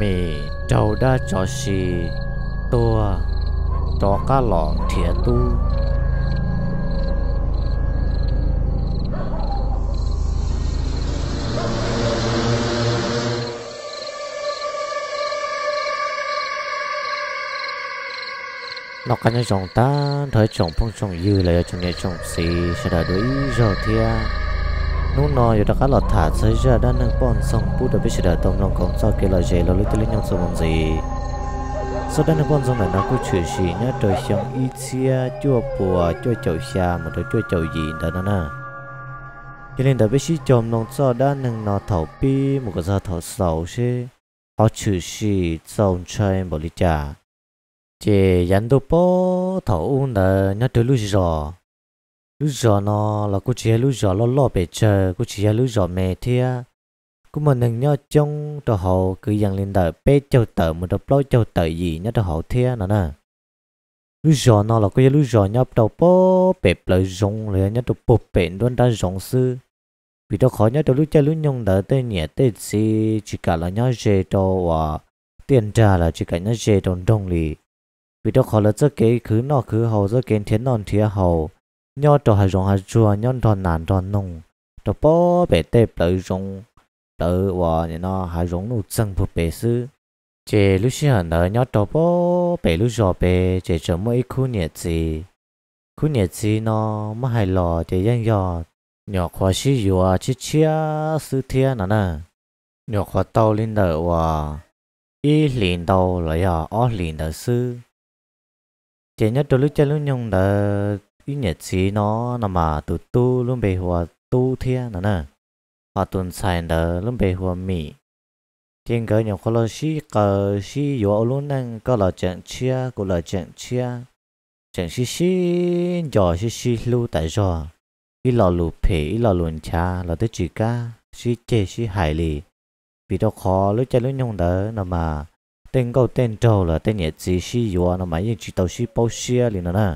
mì trâu đa cho xì tua cho cá lọ thiệt tu nó cái này chúng ta thấy chúng phong chúng dư là chúng này chúng xì sẽ đã đối rồi thia นูนอยู่ตะกัดหลอดถาดใช้จะด้านนึงป้อนส่งผู้เดบิชเดตอมลงของซอเกลเจลลุตลินยองสมจีสด้านนึงป้อนส่งนั้นกูชื่อสีเนี่ยโดยเชียงอีเซียจั่วปัวจั่วเจ้าชามาโดยจั่วเจ้ายีนด้านนั้นนะ cho nên đã biết chỉ chồng nông cho đã nâng nó thảo pi một cái giờ thảo sầu chứ họ chữ sĩ chồng chơi bỏ đi chả chỉ dán đồ po thảo un là nhớ tới lúc rõ lúc giờ nó là cô chỉ lúc giờ lo lo bể chờ cô chỉ lúc giờ mẹ thia cô mà nâng nhau trong cho họ cứ dần lên đời bé châu tờ một đập lo châu tờ gì nhá cho họ thia nữa nè lúc giờ nó là cô lúc giờ nhau đầu bó bể lời giống lời nhá đầu bó bể luôn đã giống sư vì đó khó nhá đầu lúc chơi lúc nhung đỡ tên nhẹ tên gì chỉ cả là nhau dễ đồ và tiền trả là chỉ cả nhau dễ đồng đồng lì vì đó khó là rất kế cứ nọ cứ hầu rất kế thiên non thiên hầu nhớ trò hà rong hà chua nhớ trò nản trò nông trò bó bể tê bể rong tự và nó hà rong nụ chân phụ bể sư chế lúc xưa nở nhớ trò bó bể lúc giờ bể chế chờ mỗi khu nhiệt gì khu nhiệt gì nó mà hay lò chế dân dò nhỏ khóa xí dù à chí chia sư thiên nè nè nhỏ khóa tàu lên đỡ và y liền đầu lại à ó liền đỡ sư chế nhớ trò lúc chơi lúc nhung đỡ ít nhật chí nó nằm mà từ tu luôn bề hòa tu thiên nữa nè họ tuần xài đỡ luôn bề hòa mỹ thiên cỡ nhiều khó xí cờ xí yếu luôn năng có là chẳng chia cũng là chẳng chia chẳng xí xí giờ xí xí lưu tại giò ít lò lù phê ít lò lùn cha là tới chỉ ca xí chê xí hại lì vì đó khó lúc chơi lúc nhung đó nằm mà tên câu tên trâu là tên nhật chí xí yếu nằm mà yên chỉ tàu xí bao xia liền nữa nè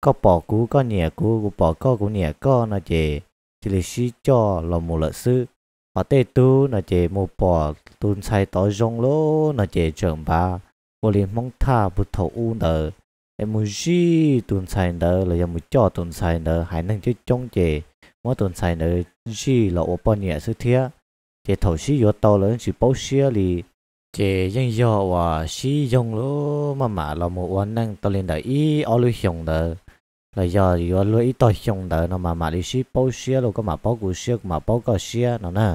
có bỏ cú có nhẹ cú bỏ có cú nhẹ có nó chỉ chỉ là xí cho là một lợi sư ở tây tu nó chỉ một bỏ tuôn sai tỏ rong lỗ nó chỉ trưởng ba một liền mong tha bút thầu u nợ em muốn gì tuôn sai nợ là em muốn cho tuôn sai nợ hãy năng chứ chống chỉ mỗi tuôn sai nợ gì là ô bỏ nhẹ sư thiệt chỉ thầu sĩ vô tàu lớn chỉ bảo xia lì chị dân do và sử dụng lỗ mà mà là một quan năng tôi lên đại ý ở lưu hiồng đời là giờ thì có lưỡi tôi xong đỡ nó mà mà đi ship bao xe rồi có mà bao củ xe mà bao cỏ xe nó nè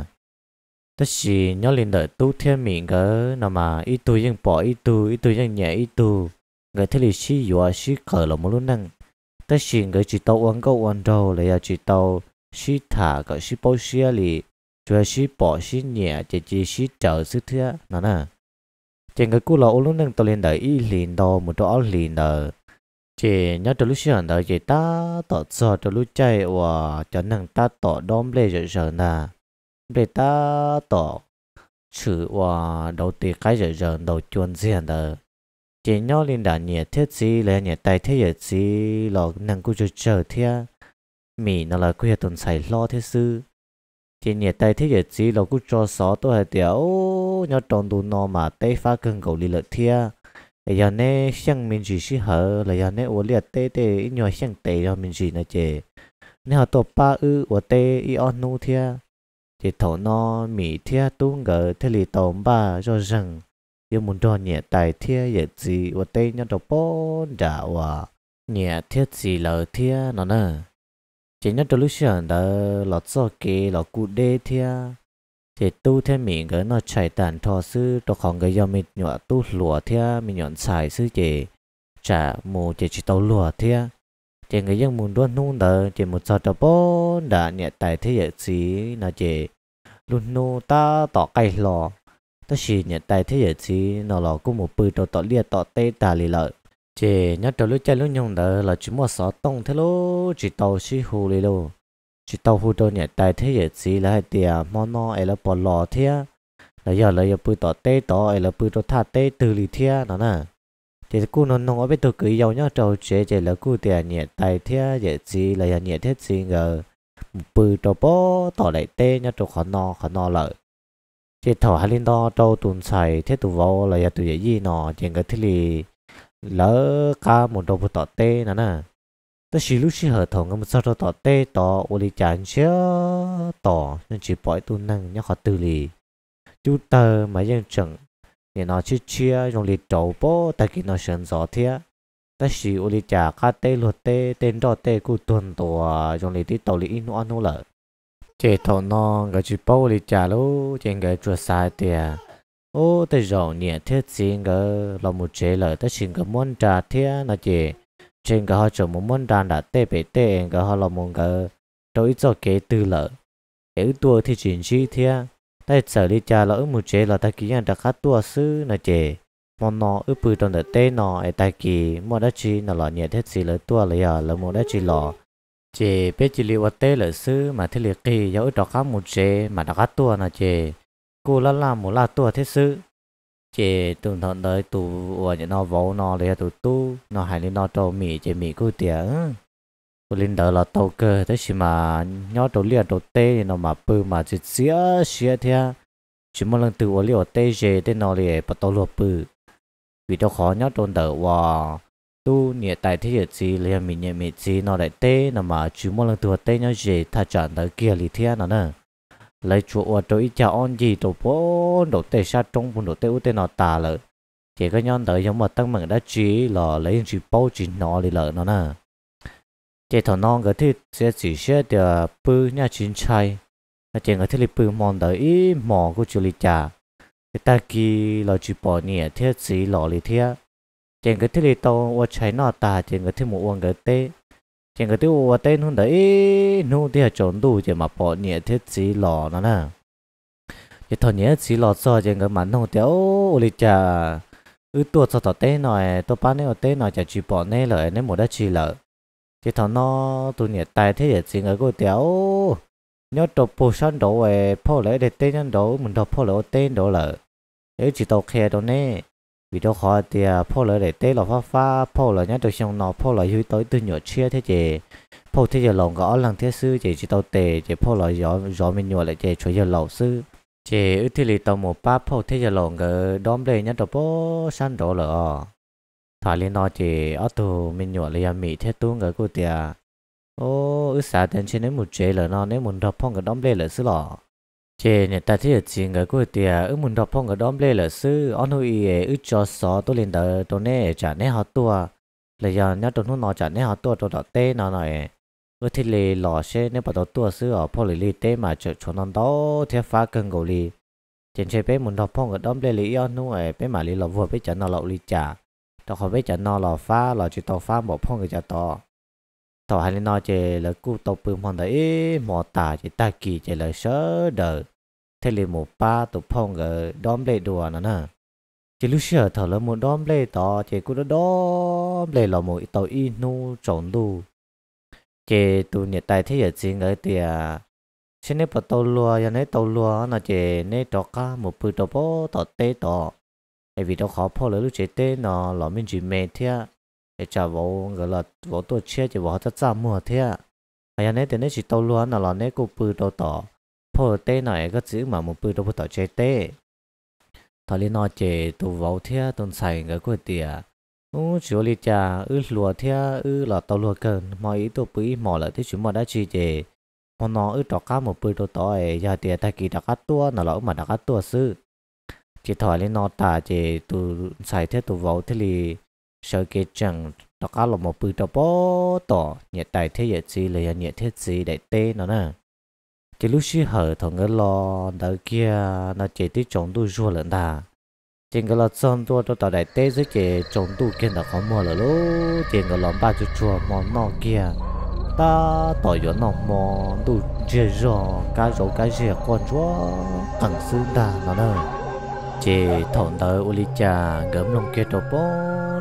tất là nhớ lên đợi tu thiên miệng cỡ nó mà ít tu dân bỏ ít tu ít tu dân nhẹ ít tu người thế thì xí dùa xí khởi là một lúc năng tất là người chỉ tàu uống câu uống đâu là giờ chỉ tàu xí thả cái xí bao xe lì rồi xí bỏ xí nhẹ chỉ chỉ xí chở xí thế, nó nè chỉ người cũ là ôn lúc năng tàu lên đợi ít liền đâu một chỗ liền đợi chị nhớ từ lúc xưa đó chị ta tỏ sợ từ lúc chạy và cho nàng ta tỏ đom lê rồi sợ nà để ta tỏ sự và đầu tiên cái rồi giờ đầu chuồn diện đó chị nhớ lên đã nhẹ thiết gì là nhẹ tay thiết giờ gì là nàng cứ chờ chờ thế mì nó là quê tuần xài lo thế sư chị nhẹ tay thiết giờ gì là cứ cho xó tôi hay tiểu nhớ tròn đồ nó mà tay phá cơn cầu đi lợi thế giờ nè sang mình chỉ xí hở là giờ nè uống liệt tê tê ít nhỏ sang tê cho mình chỉ là chè nè họ ba ư uống tê ít ăn nu chỉ thổ no mì thia tu ngờ thế lì ba cho rằng yêu muốn đo nhẹ tài thia giờ gì uống tê nhau tổ bốn đã hòa nhẹ thiết gì lờ thia nó nè chỉ nhau tổ lúc sáng đó lọt so kê lọt cụ đê thia เจตู้เทมิงก็นอใช้ตันทอซื้อตัวของก็ยอมมีหนวดตู้หลัวเทียมีหนอนสายซื้อเจจะหมูเจจิตาหลัวเทียเจงก็ยังมุนด้วนนู่นเดอเจมุดจอดโป้ด่าเนี่ยแต่เทียสีน่าเจลุนโนตาต่อไก่หล่อตัวสีเนี่ยแต่เทียสีน่าหลอกูหมูปืนตัวต่อเลียต่อเตตาลีล่ะเจนัดตัวลุจลุยงเดอเราจมั่วสอดต้องเทโลจิตาชีหูเลยโล chỉ tàu phụ đô nhảy tài thế giờ gì là hai tia mò nó ấy là bỏ lò thế là giờ là giờ bự tỏ tê tỏ ấy là bự tỏ thả tê từ lì thế nó nè thì cô nó nó ở bên tôi cứ giàu nhá trâu chế chỉ là cô tia nhảy tài thế giờ gì là giờ nhảy thế gì ngờ bự tỏ bó tỏ lại tê nhá trâu khó no khó no lợi chỉ thọ hai linh đo trâu tuần xài thế tụ vô là giờ tụ dễ gì nọ chỉ cái thế lì lỡ ca một đầu bự tỏ tê nó nè chỉ chỉ lúc ngắm sao tỏ tỏ tỏ tê bỏi tu li tờ 但是路是合同，我们说到到对到我的讲些到，那只摆都能要好道理，就到买认证，你拿去切用力 đầu bó, ta kỹ nó sẵn rõ thế. Ta sĩ ô lý chả khá tê luật tê, tên đó tê cụ tuần tổ dùng lý tí tổ li in hoa nô lợ. Chê thầu nó, gà chỉ bó ô lý chả lô, trên cái chua sai tìa. Ô tê rộng nhẹ thiết xin gà, lò một chế lợ, ta xin gà muốn trà thía nó chê trên cái họ chỗ một món đàn đã tê bể tê cái họ là một cái đối cho kế tư lợ ấy tua thì chuyển chi thế tại sở đi cha là lỡ một chế là ta kỹ nhân đã khát tua sư là chế món nó ướp bự trong đợt tê nó ấy ta kỳ mà đã chỉ là lọ nhẹ thiết gì lỡ tua lấy à là một đã chỉ lọ chế biết chỉ liệu tê lỡ sư mà thiết liệu kỳ giáo ướp đó khát một chế mà đã khát tua là chế cô là làm một là tua thiết sư chị tụi thằng đấy tụ ở những nó vỗ nó để tụ tu nó hay lên nó trâu mì chị mì cứ tiệt tụi lên đó là tàu cơ thế chỉ mà nhớ tụi liền tụi tê thì nó mà bự mà chỉ xía xía thế chỉ một lần từ ở liền tê về tên nó liền bắt đầu lụa bự vì đó khó nhớ tụi đỡ và tu nhẹ tại thế giới gì liền mình nhẹ mình gì nó lại tê nó mà chỉ một lần từ tê nhớ về thà chọn tới kia thì thế nó nữa lấy chỗ ở chỗ cha on gì tổ bố đồ tê sa trong vùng đồ tê u tê nọ tà lợ chỉ có nhon tới giống mà tăng mừng đã chỉ là lấy chỉ bao chỉ nọ lì lợ nó nè chỉ thằng non cái thứ sẽ chỉ sẽ được bự nhà chín chai chỉ cái thứ lì bự mòn tới ít mỏ của chú lì cha cái ta kỳ là chỉ bỏ nhẹ thế chỉ lọ lì thế chỉ cái thứ lì tao ở chay nọ tà chỉ cái thứ một uang cái tê chỉ cái tiêu tên hơn đấy nu thì là trốn đủ chỉ mà bỏ nhẹ thiết gì lò nó nè chỉ thôi nhẹ chỉ lò so chỉ cái mắn không tiêu uli chả ư tuột so tỏ tên này tôi bán này tên này chả chỉ bỏ nè lợi nên một đã chỉ lợ, chỉ thôi nó tụi nhẹ tài thế chỉ cái cô tiêu nhớ đồ bổ sung đồ về phô lệ để tên nhân đồ mình đồ phô lệ tên đồ lợi ấy chỉ tàu khe đồ nè video khó thì phô lỡ để tê lọ phá phá phô lỡ nhá được xong nó phô lỡ dưới tới từ nhỏ chia thế chị phô thế giờ lòng gõ lăng thế sư chị chỉ tao tề chị phô lỡ gió gió mình nhỏ lại chị chuối giờ lẩu sư chị ư thì lì tàu một ba phô thế giờ lòng gỡ đom đề nhá được bố san đổ lỡ thả lên nó chị ở tù mình nhỏ lại à, mỹ thế tu ngỡ cô tiệt ô ư xả đến trên đấy một chế lỡ nó nếu muốn đập phong gỡ đom đề lỡ sư lọ chế nè ta thấy chỉ người của tiề ở muốn đọc phong ở đom lê là sư ông nuôi ế cho xó tôi lên đỡ tôi nè trả nè họ tua là giờ nhớ tôi nói trả nè họ tua tôi đọc tê nó này ở thì lì lò xe nè bắt đầu tua sư ở phố lê lê tê mà chợ cho nó đó theo phá cơn gầu lì trên xe bé muốn đọc phong ở đom lê lì ông nuôi bé mà lì lò vừa bé trả nó lò lì trả tao khỏi bé trả nó lò phá lò chỉ tàu phá bỏ phong người trả to tàu hay lên nói chế là cú tàu bưng phong đấy mò tà chỉ ta kỳ chế là sơ đời thế lì một ba tụ phong ở đom lệ đùa nó nè chỉ lúc xưa thở là một đom lệ to chỉ cũng đó đom lệ là một tàu y nu trộn đu chỉ tụ nhiệt tài thế giờ chỉ ở tiề xin nếp tàu lúa giờ nếp tàu lúa nó chỉ nếp trọ cá một bự trọ bò, tàu tê tàu ai vì đó khó phô lỡ lúc chế tê nó là mình chỉ mệt thế ai chả vô người là vô tổ chia chỉ vô họ ta mua thế ai giờ nếp thì nếp chỉ tàu lúa nó là nếp cũng bự trọ tàu mà một bữa đâu tỏ vào thế tuần sai cái cái địa, u chỗ li cha u lúa thế u lọ tàu lúa cần, mà ý tôi bự mỏ là thế chúng mà đã chi chế, mà nó u đọc cá một bự đồ tỏi, giờ địa thay kỳ đọc cá tua nó lọ mà đọc cá tua sư, chỉ thỏi lên nó ta chế tu sai thế tu vào thế li sợ cái chẳng đọc cá lọ một bữa đồ bó tỏ, nhẹ tài thế nhiệt gì là nhẹ thế gì đại tê nó nè chỉ lúc xí hở thằng cái lo đỡ kia nó chỉ tí chống đu rùa lận ta chỉ cái lo xong tua cho tao đại tế dưới chỉ chống đu kia là không mua là lú chỉ cái lo ba chú chùa món nọ kia ta tỏ gió nó mò đu chia rò cái rổ cái rìa con chúa thằng sư ta nó đây chỉ thằng đỡ uli cha gấm lông kia trộn bó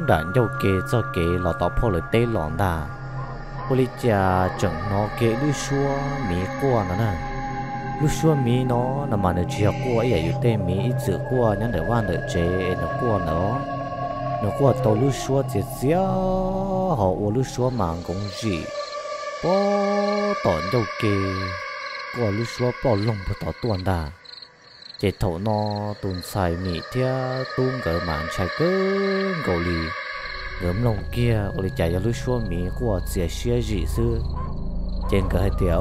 đạn dâu kia cho kia lo tao phô lời tế lọn ta 我哩家整喏给你说没过呢呢，你说没喏，那么呢只要过也有对没一直过，那得忘得这那过呢，那过到你说这只要好，我你说蛮公鸡，不短就给，过你说不弄不到短的。chế thấu nó tồn xài mì thia tùn gỡ mạng trái cơ gầu lì gớm lòng kia ôi chả cho lúc xua mì của dễ xia dị sư trên cửa cái tiểu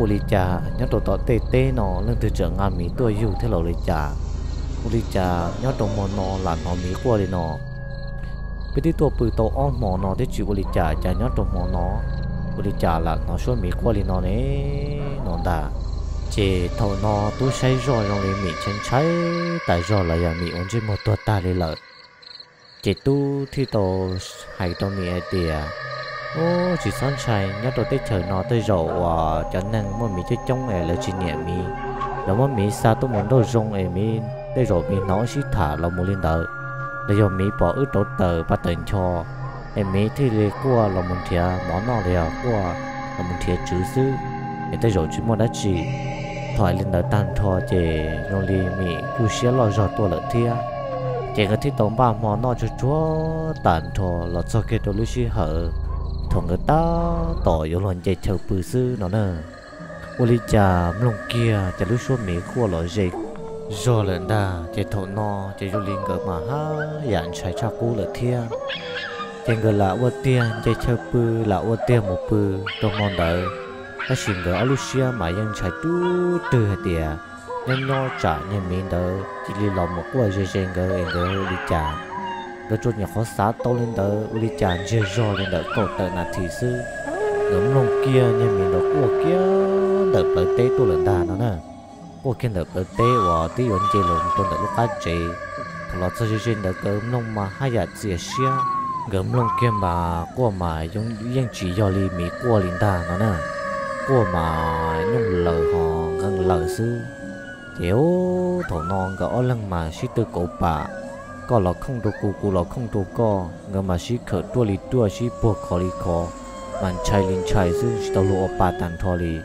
ôi chả nhớ đồ tỏ tê tê nó lưng từ trở ngàn mì tôi dù thế lầu lấy chả ôi chả nhớ tổ mò nó là nó mì của đi nó bây giờ tôi bự tổ ong mò nó để chịu ôi chả chả nhớ tổ mò nó ôi chả là nó xua mì của đi nó nè nó đã chỉ thầu nó tôi say rồi rồi mì chân cháy tại rồi là giờ mì ổn chứ một tuần ta đi lợt chỉ tu thi tổ hay tổ nghĩa tìa ô chỉ son sai nhớ tổ tới chờ nó tới rộ à cho nên mà mình chơi trong này là chỉ nhẹ mi đó mà mình sao tôi muốn đồ rong em mi tới rồi mi nói xí thả là muốn lên đợi để cho mi bỏ ước tổ tờ và tiền cho em mi thì lấy qua là muốn thia món nó liền qua là muốn thia chữ sư để tới rồi chỉ muốn đã chỉ thoại lên đợi tan thọ chè rồi li mình cứ xé lo giọt tôi lợi thia chỉ có thích tổng ba mò nó cho chúa tàn thọ là cho kê đồ lưu sĩ hở thằng người ta tỏ yếu lần chạy chờ bự sư nó nè ô lý cha mông kia chạy lưu số mỹ khua lọ dây rồi lần đà chạy thọ nó chạy du linh cỡ mà ha dạn chạy cha cú là thiên chạy người là ô tiên chạy chờ bự là ô tiên một bự trong mòn đợi ta xin gỡ Lucia mà dân chạy tu từ hết tiệt nên nó trả nên mình đó chỉ li lòng một quả dây dây ngờ em đó đi trả nó chút nhà khó xá to lên đó đi trả dây dò lên đó cột tờ là thị sư ngấm lòng kia nên mình đó quả kia đợt tới tê tôi lần đà nó nè quả kia đợt tới tê và tí vẫn chơi lồng tôi đợt lúc ăn chơi thật lọt cho dây dây đợt cơm nông mà hai giờ dìa xia ngấm lòng kia mà quả mà giống giống chỉ do li mì quả lên đà nó nè quả mà nhung lời họ gần lời sư thiếu thổ non gõ lăng mà sĩ tư cổ bà có lọ không đồ cụ cụ lọ không đồ co ngờ mà sĩ khở tua lì tua sĩ buộc khó lì khó màn chạy linh chạy dưng sĩ tàu lụa bà tàn thò lì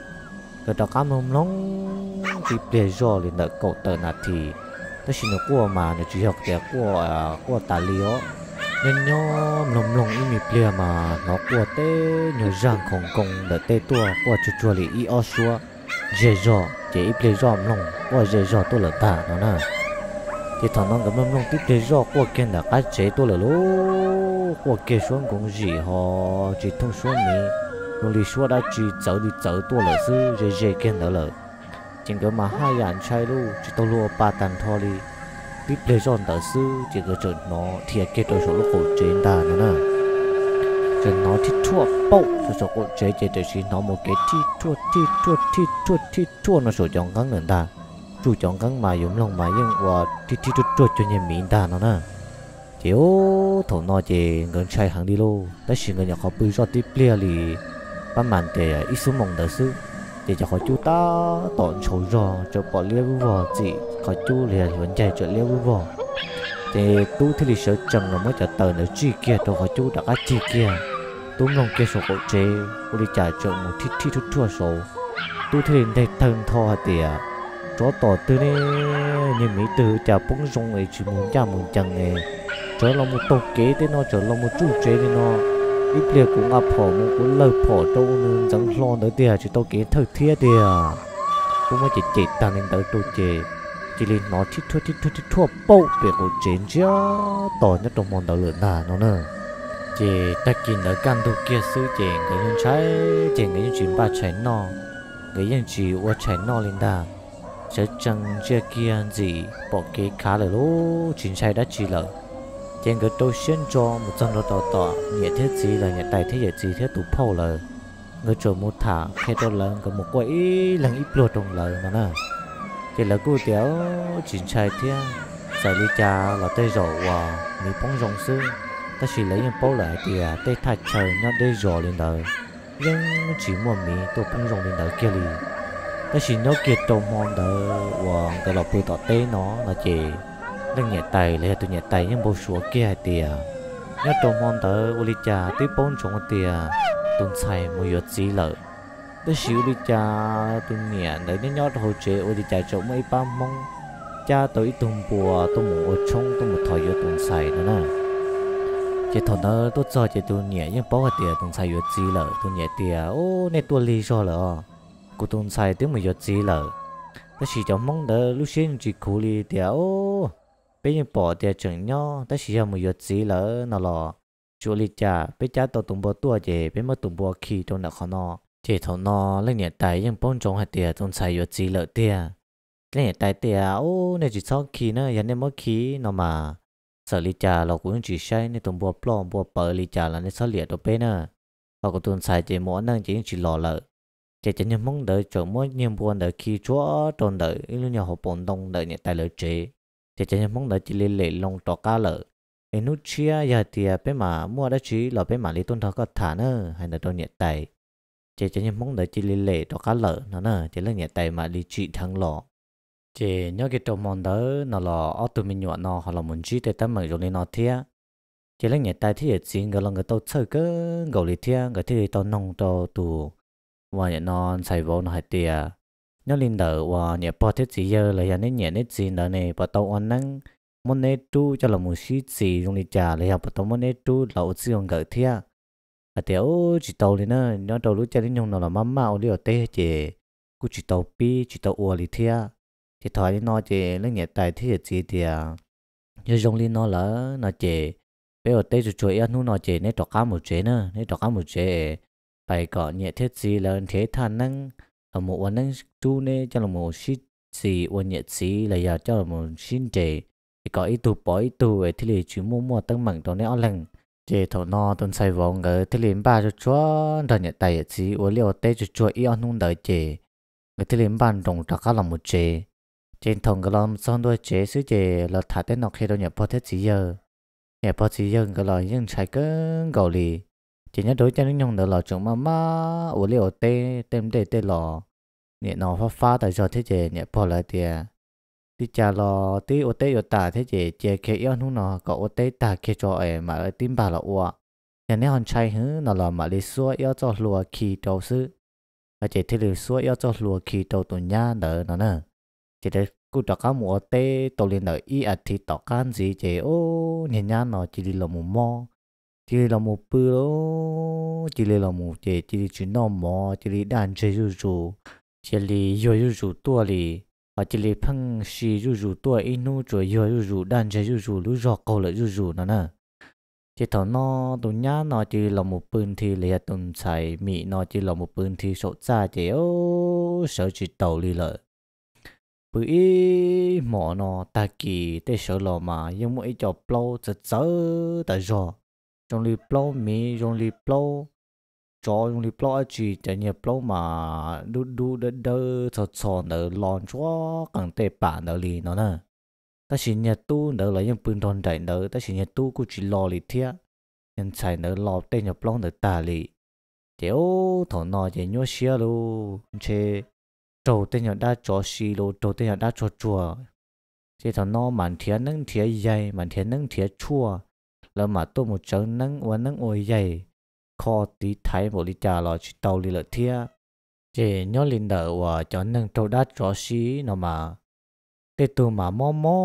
gờ đó cảm ơn nóng chỉ để do lên đợi cậu tờ nạt thì nó xin nó cua mà nó chỉ học để cua à, cua tà lió nên nó lồng lồng im mịp lìa mà nó cua tê nhớ rằng không công đợi tê tua cua chua chua lì y o xua dễ dọ dễ ít lấy dọ lòng qua dễ dọ tôi là ta nó nè thì thằng nó cái ơn lòng tiếp lấy dọ qua kia là cái chế tôi là lố qua kia xuống cũng gì họ chỉ thông xuống mi nó đi xuống đã chỉ 走 đi 走多了是 dễ dễ kia đó là chính cái mà hai anh trai luôn chỉ tôi luôn ba tầng thôi đi tiếp lấy dọ đó sư chỉ cái chỗ nó thiệt kia tôi số lúc cổ chế ta nó nè nó nó nó số số số chế chế một cái người ta lòng thì thì 着脑踢错爆，这首歌姐姐的是脑膜给踢错踢错踢错踢错，那首讲刚人哒，主讲刚嘛用龙嘛用我踢踢错错就念名哒呢呢，就头脑姐跟菜行的喽，但是人家好不说的不哩，不满的一手忙的事。để cho nó nó nè, chế ngân hàng nhà đã họ chú ta tổn số rò cho bỏ lia liêu vò gì họ chú lia liền vẫn chạy cho lia liêu vò thì tu thì lịch sử chẳng là mới trả tờ nữa chi kia cho họ chú đã cá chi kia tôi lòng kia sổ cậu chế ô đi trả trợ một thịt thịt chút chua sổ thấy thế này thần thò hả tìa chó tỏ tư nè nhưng mấy từ trả bóng rong ấy chỉ muốn trả muốn chẳng nè chó là một tổ kế thế nó chó là một chủ chế thế nó ít liệt cũng ngập phỏ một cũng lời phỏ trâu nên chẳng lo nữa tìa chỉ tổ kế thời thiết tìa cũng mà chỉ chỉ ta nên tới tôi chế chỉ lên nó thịt thua thịt thua thịt thua bầu việc của chế chứ tỏ nhất trong món đầu lửa nà nó nè chị ta kinh ở căn thu kia sư chị người dân trái chị người dân chuyển ba trái nọ người dân chỉ qua trái nọ lên đà sẽ chẳng chưa kia gì bỏ cái khá là lố chính sai đã chỉ lợi chị người tôi xuyên cho một chân nó tỏ tỏ nhẹ thế gì là nhẹ tài thế nhẹ gì thế tụ phô lời người chờ một thả khi tôi lần có một quậy lần ít luật trong lời mà nè thì là cô tiểu chính sai thiên sợ đi cha là tay rổ và mì bóng rồng xương ta chỉ lấy những bao lại thì à tê thay trời nhau đê rõ lên đời nhưng chỉ một mì tôi cũng dùng lên đời kia đi. ta chỉ nó kia tôm mòn đời và cái lọ bùi tỏ tê nó là chỉ đang nhẹ tay lấy tôi nhẹ tay nhưng bao sủa kia thì à nhớ tôm mòn đời uli cha tiếp bốn chúng thì à tôi xài một yết gì lợi tôi xíu đi cha tôi nhẹ đấy nó nhót hồi chế uli cha chỗ mấy ba mong cha tôi tuần bùa tôi muốn ở trong tôi một thổi yết tuần sai nữa nè chỉ thằng nó tôi cho chỉ tôi nhẹ nhưng bao cái tiền tôi xài vô chi lợ tôi nhẹ tiền ô này tôi lý do lợ cô tôi xài tiếng mình vô chi lợ ta chỉ cho mong đỡ lúc xin chỉ cố lý tiền ô bây giờ bỏ tiền chừng nhau ta chỉ cho mình vô chi lợ nào lọ chú lý cha bây cha tôi tụng bò tua chỉ bây mà tụng bò khi trong nợ khó nó chỉ thằng nó lên nhẹ tài nhưng bao trong hai tiền tôi xài vô chi lợ tiền lên nhẹ tài tiền ô này chỉ sau khi nữa giờ nên mất khi nó mà sở lý trà lộc cũng chỉ say nên tụng bùa plom bùa bờ lý trà là nên sở liệt đồ bên à họ có tuần sai chỉ mỗi năng chỉ chỉ lò lợ chỉ chỉ nhầm mong đợi chờ mỗi nhầm buồn đợi khi chúa tròn đợi lúc nhà họ bồn đông đợi những tài lợi chế chỉ chỉ nhầm mong đợi chỉ liên lệ long trò cá lợ em nút chia giờ thì bên mà mua đã chỉ là bên mà lý tuần thọ có thả nữa hay là đồ nhẹ tài chỉ chỉ nhầm mong đợi chỉ liên lệ trò cá lợ nó nè chỉ là nhẹ tài mà lý trị thằng lọ chỉ nhớ cái trồng mòn đó nó là ở tụi mình nhọn nó hoặc là muốn chi để tâm mình dùng lên nó thia chỉ lấy nhà tay thì chỉ người là người tao chơi cái, gầu lì thia người thì tao nông cho tù và nhà non xài vô nó hay tia nhớ lên đỡ và nhà bỏ thiết gì giờ là nhà nên nhà nên gì đó này bắt đầu ăn năng muốn nên tu cho là muốn chi gì dùng đi trả lấy bắt đầu muốn nên tu là ở sử dụng gỡ thia à tiểu chỉ tao lên nó nhớ tao lúc chơi đến nhung nó là mắm mạo đi ở tê chỉ cứ chỉ tao pi chỉ tao uo lì thia thì thọ đi nó chỉ lấy nhẹ tài thiết là gì thì à như giống đi nó là nó chỉ bây giờ tây chủ chủ ăn nu nó chỉ nên trọc cá một chế nữa nên trọc cá một chế phải có nhẹ thiết gì là thế than năng là một vấn năng chú nè cho là một sĩ gì vấn nhẹ gì là giờ cho là một xin chế thì có ít tu bỏ ít tu về thì lì chỉ mua mua tăng mạnh đó nên ăn lành chế thọ nó tuần sai vòng ngờ thì liền ba cho chúa rồi nhẹ tài gì uống liệu tây chủ chủ ăn nu đợi chế người thì liền ban đồng trọc cá là một chế trên thùng cái lon son đôi chế sứ chế là thả tới nọc khi đâu nhập bò thế chỉ giờ nhập bò chỉ giờ cái lò nhưng chạy cứ gầu lì chỉ nhớ đối cho nó nhung được lò chúng mà má ủ liệu tê tem tê tê lò nhẹ nó phát phá tại do thế chế nhập bò lại tiề tí cha lò tí ô tê ô tả thế chế chế khi yêu nó nó có ô tê tả khi cho em mà ở tim bà là ua nhà này hòn chạy hứ nó là mà đi xua yêu cho lùa kỳ đầu sư mà chế thế lì xua yêu cho lùa kỳ đầu tụi nha đỡ nó nữa chỉ để cứ cho cá mùa tê tổ liền ở y à thì tỏ can gì chỉ ô nhẹ nhàng nó chỉ là mù mò chỉ là mù bự lô chỉ là mù chỉ chỉ chỉ nó mò chỉ đàn chơi rú rú chỉ là rú rú tua lì và chỉ là phăng xì rú rú tua inu rồi rú rú đàn chơi rú rú lú rọ câu lại rú rú nữa nè chỉ thầu nó tụi nhá nó chỉ là một bên thì lìa tụi xài mị nó chỉ là một bên thì sốt xa chỉ ô sợ chỉ tàu lì lợi bữa mỏ nó ta kỳ tê sợ lò mà nhưng mà ý cho plo chớ chớ ta rò trong li plo mi trong li plo cho trong li plo chỉ chả nhiều plo mà đu đu đơ đơ chớ chớ nở lon cho càng tê bản nở li nó nè ta chỉ nhà tu nở là những bình đòn đại nở ta chỉ nhà tu cũng chỉ lò li thiệt nhân chạy nở lò tê nhiều plo nở ta li chéo thằng nó chỉ nhớ xia luôn chê đầu tiên là đã cho xì lô đầu tiên là đã cho chùa thì thằng nó mạnh thiệt nâng thiệt dày mạnh thiệt nâng thiệt chua là mà tôi một chân nâng và nâng ôi dày khó tí thấy một lý trà lò chỉ đầu lý lợi thiệt chỉ nhớ linh đỡ và cho nâng trâu đã cho xì nó mà cái tụ mà mò mò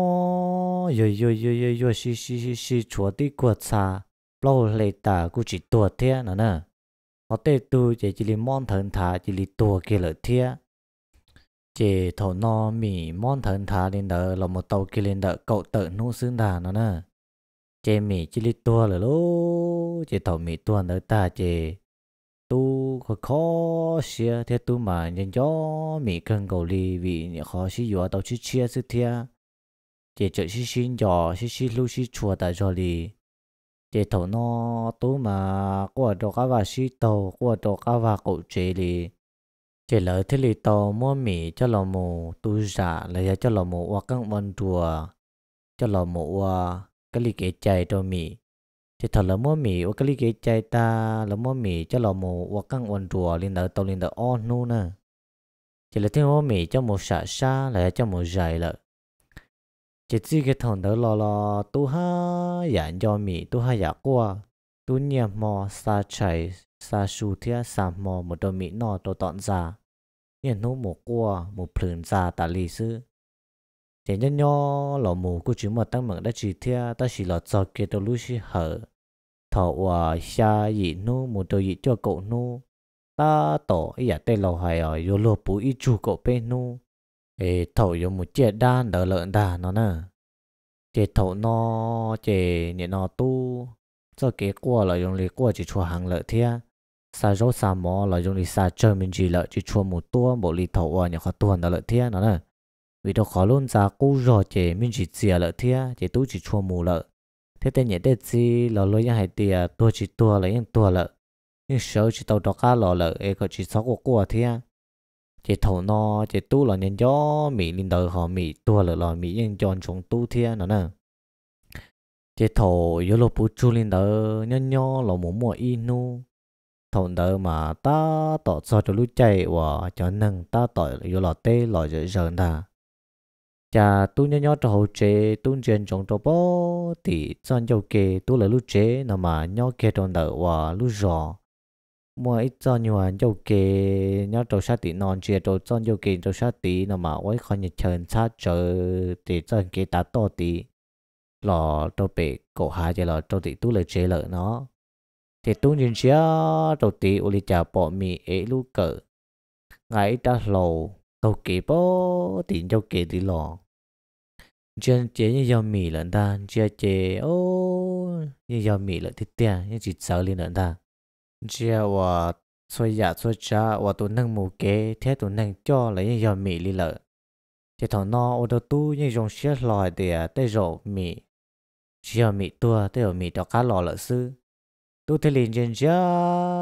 rồi rồi rồi rồi rồi xì xì xí xí chúa tí quật xa lâu lệ tả cũng chỉ tuột thiệt nữa nè họ tê tụ chỉ chỉ li mong thần thả chỉ li tuột kia lợi thiệt chỉ thổ no mỉ món thần thả lên đỡ là một tàu kia lên đỡ cậu tự nung xương đà nó nè chỉ mỉ chỉ li tua là lô chỉ thổ mỉ tua đỡ ta chỉ tu khó khó xia thế tu mà nhân cho mỉ cần cầu lì vì khó xí dùa tàu chỉ chia sư thia chỉ chợ xí xin gió xí xí lưu xí chùa tại gió lì chỉ thổ no tu mà qua đồ cá và xí tàu qua đồ cá và cậu chế li เลทลตมัวมีเจ้าลมูตูจาและเจ้าลมูวัากังวันตัวเจ้าลมูว่ากะลิกเอใจตัวมี จะถลมัวมีว่ากลิกเอใจตาลมัวมีเจ้าลมูวัากังวันตัวลินเดอตัวลินเดออ่อนนู่นะจะเลที่มัวมีเจ้ามูชาชาและเจ้ามูใจละจะซื้อกระถงเดอลอลอตูฮาอยากจอมมีตูฮาอยากกว่าตูเนียมอสาชัยสาสูเทียสามมอมดมีโนตตอนจา nên nó một qua một phượn ra tà lì sư chỉ nhân nhỏ lò mù của chúng mà tăng mừng đã chỉ thia ta chỉ là cho kia đầu lúc xí hở thọ hòa xa dị nô một đầu dị cho cậu nô ta tổ ý à tê lò hài ở à, vô lô bú ý cậu bê nô ê thọ vô một chiếc đan đỡ lợn đà nó nè chế thọ nó chế nhẹ nó tu cho kế qua là dùng lý qua chỉ chua hàng lợi thia sa rô sa mò là dùng đi sa chơi mình chỉ lợi chỉ chua một tua bộ lì thầu ở nhà khó tuần đó lợi thiên đó nè vì đâu khó luôn sa cú rò chế mình chỉ chia lợi thiên chỉ tu chỉ chua mù lợi thế tên nhẹ tên gì là lối nhà hải tiền tua chỉ tua là yên tua lợi nhưng sợ chỉ tàu đó cá lò lợi ấy có chỉ sáu của của thiên chỉ thầu no chỉ tu là nhân gió mỹ linh đời họ mỹ tua lợi là mỹ nhân chọn chúng tu thiên đó nè chỉ thầu yếu lô bù chu linh đời nhân nhỏ là muốn mua inu thôn đó mà ta tỏ cho cho lúc chạy và cho nâng ta tỏ yêu lọ tê lọ dễ dàng ta cha tu nhớ nhớ cho hậu chế tu chuyên trong cho bó thì chọn nhau kê tu là lúc chế nó mà nhớ kê trong đó và lúc rõ mua ít chọn nhiều anh dầu kê nhớ cho sát tí non chia cho chọn dầu kê cho sát tí nó mà quay khỏi nhật chân sát chờ thì chọn kê ta to tí lọ cho bị cổ hà chế lọ cho tí tu là chế lợi nó thì tôi nhìn xia đầu tí uli chả bỏ mì ế lu cỡ ngài đã lầu cầu kỳ bó tiền cho kỳ đi lò chân chế như dòng mì lợn ta chia chế ô như dòng mì lợn thịt tia như chỉ sợ lên lợn ta chia và xoay giả xoay cha và tôi nâng mù kế thế tôi nâng cho là như dòng mì lên lợn thì thằng nó ô tô tu như dùng xe lòi để tới rổ mì chia mì tua tới rổ mì cho cá lò lợn sư tôi thấy liền chân chứ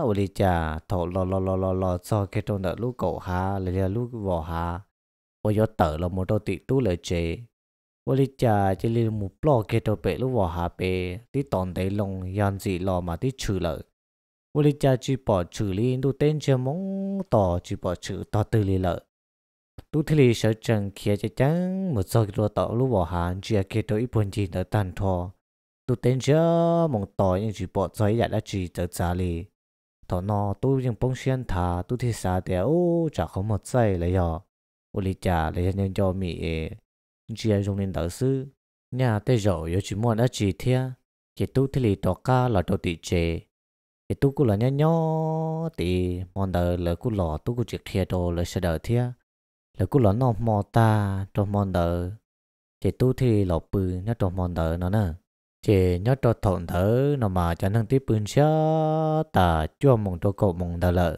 ủa đi chả thọ lò lò lò lò lò so cái trong đợt lúc cổ ha, lấy là lúc vỏ hà ủa gió tở là một đôi tị tú lời chế ủa đi chả chỉ liền một lò cái trong bể lúc vò ha bể tí tòn đấy lồng, yan gì lò mà tí chửi lợi ủa đi chả chỉ bỏ chửi liền tôi tên chưa mong tỏ chỉ bỏ chửi tỏ từ liền lợi tôi thấy liền sợ chân kia chắc chắn một số cái đồ tỏ lúc vò ha chỉ cái trong ít buồn gì nữa tàn thọ tu tên chưa mong tỏi nhưng chỉ bỏ chơi đã đã chỉ chơi trả lì thọ nó tu nhưng bông xuyên thả tu thì xa để ô chả không một say lấy họ ô lì chả lấy nhân cho mỹ nhưng chỉ dùng nên đỡ sư nhà tới giờ yêu chỉ muốn đã chỉ thia cái tu thì lì tọt ca là đầu tỷ chế cái tu cũng là nhá nhó thì mong đợi lời cũng lọ tu cũng chỉ kia đồ lời sẽ đợi thia lời cũng lọ nó mò ta trong mong đợi, cái tu thì lọ bự nó trong mong đợi nó nè chỉ nhớ cho thổn thở nó mà chẳng thằng tiếp bưng xó ta chua mong cho cậu mong đỡ lợi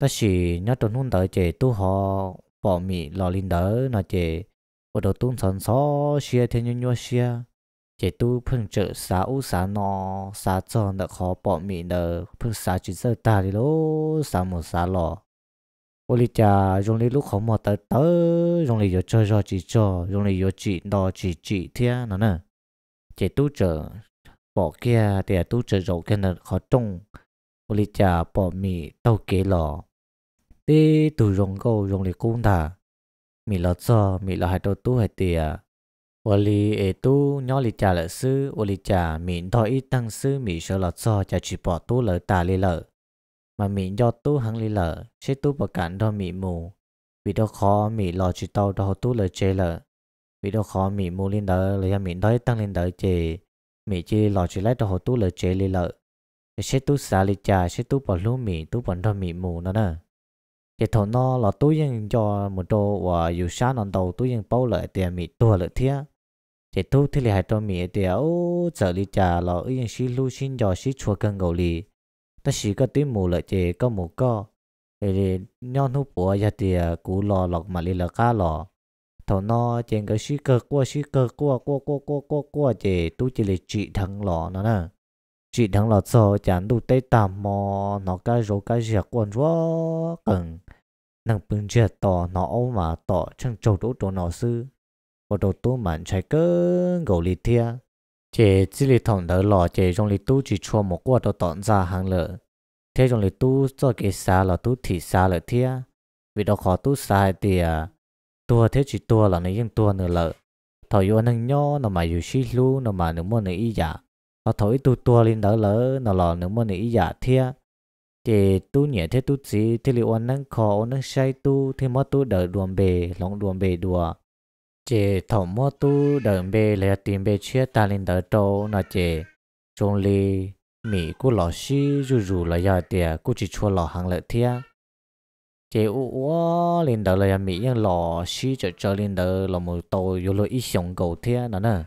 ta chỉ nhớ cho hôn tới chỉ tu họ bỏ mị lò linh đỡ nó chỉ ở đầu tung sẵn xó xia thiên nhân nhua xia chỉ tu phương trợ xã u xã nọ xã cho nó khó bỏ mị đỡ phương xã chỉ sơ ta đi lô xã một xã lò ô li cha dùng lì lúc khó mò tới tới dùng lì yo chơi cho chỉ cho dùng lì yo chỉ đò chỉ chỉ thiên nó nè chế tu trợ bỏ kia để tu trợ rồi kia nó khó trông bố lý cha bỏ mì tàu kế lọ đi tu rong câu rong lý cung thà mì lọ cho mì lọ hai đầu tu hai tìa bố à. lý ế tu nhỏ lý cha lợi sư bố lý cha mì đo ít tăng sư mì sợ lọ cho chả chỉ bỏ tu lợi tà lý lợ, mà mì do tu hăng lý lợ, sẽ tu bỏ cản đo mì mù vì đó khó mì lọ chỉ tàu đó tu lợi chê lợ đâu khó mỹ mua lên đó là mỹ đói tăng lên đó chỉ mỹ chỉ lò chỉ lấy cho họ tu lợi chế lợi lợi sẽ tu xả lên trà sẽ tu bỏ lúa mỹ tu vẫn cho mỹ mù nó nè chỉ thầu nó là tu yên cho một chỗ và dù sáng nó đầu tu yên bao lợi tiền mỹ tu lợi thiệt chỉ tu thì lại cho mỹ tiền ô trở lên trà là yên xí lưu xin cho xí chùa cân cầu lì ta xí có tiếng mù lợi chế có mù co thì nhau nút bỏ ra thì cú lò lọc mà lên là cá lò thọ nó trên cái sĩ cơ qua sĩ cơ qua qua qua qua qua qua chỉ tu chỉ là chị thằng lọ nó nè chị thằng lọ sợ chẳng đủ tê tạm mò nó cái rồi cái gì quan rõ cần năng bưng chia tỏ nó ôm mà tỏ chẳng trâu đỗ chỗ nó sư và đồ tu mạnh chạy cơ gầu lì thia chè chỉ lì thằng đỡ lọ chè trong lì tu chỉ cho một quả đồ tọn ra hàng lợ thế trong lì tu cho cái xa là tu thì xa lợ thia vì đó khó tu sai thì à tua thế chỉ tua là nó yên tua nữa lợ thổi yêu nâng nho nó mà yêu xí lu nó mà nó mua nữa ý giả nó thổi tu tua lên đỡ lỡ nó lò nó mua nữa ý giả thia thì tu nhẹ thế tu gì thế liệu nâng khó nâng say tu thì mà tu đỡ đuồng bề lòng đuồng bề đùa chị thổi mua tu đỡ bề là tìm bề chia ta lên đỡ trâu nó chị trong ly mỹ của lò xí rù rù là giờ tiệt của chỉ chua lò hàng lợ thia chế u lên đó là mỹ nhân lò xí cho cho lên đó là một tàu vô lối ít sống cầu thế đó nè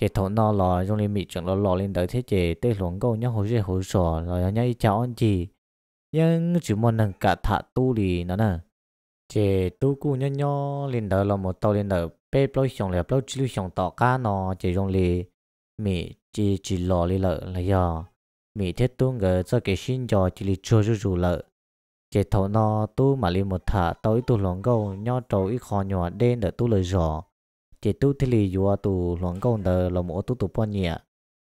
chế thổ nó lò trong lên mỹ chẳng lò lò lên đó thế chế tê luồng cầu nhau hồ dễ hồ sò là nhau ít cháu anh chị nhưng chỉ muốn nâng cả thả tu đi nó nè chế tu cu nhau nhau lên đó là một tàu lên đó bê bao sống là bao chữ sống tỏ cá nó chế trong lì mỹ chỉ chỉ lò lên lợ là do mỹ thiết tu người cho cái sinh cho chỉ lì chua chua lợ chế thấu nó tu mà li một thả tối tu lòng câu nho trâu ít khó nhỏ đen để tu lời rõ chế tu thì li dùa tu lòng câu đờ là một tu tu bao nhẹ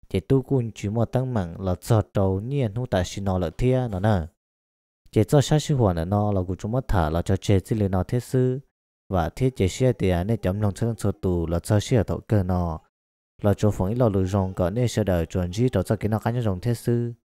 chế tu cũng chỉ một tăng mặn là cho trâu nhiên hú tại xin nó lợi thia nó nè chế cho sát sư hoàn nó là cụ chúng mất thả là cho chế chỉ li nó thiết sư và thiết chế xe thì anh ấy chấm lòng chân sụt tù là cho xe tổ cơ nó là chỗ phóng ít lò lùi rồng có nên sẽ đợi chuẩn gì cho cho cái nó cá nhân rong thiết sư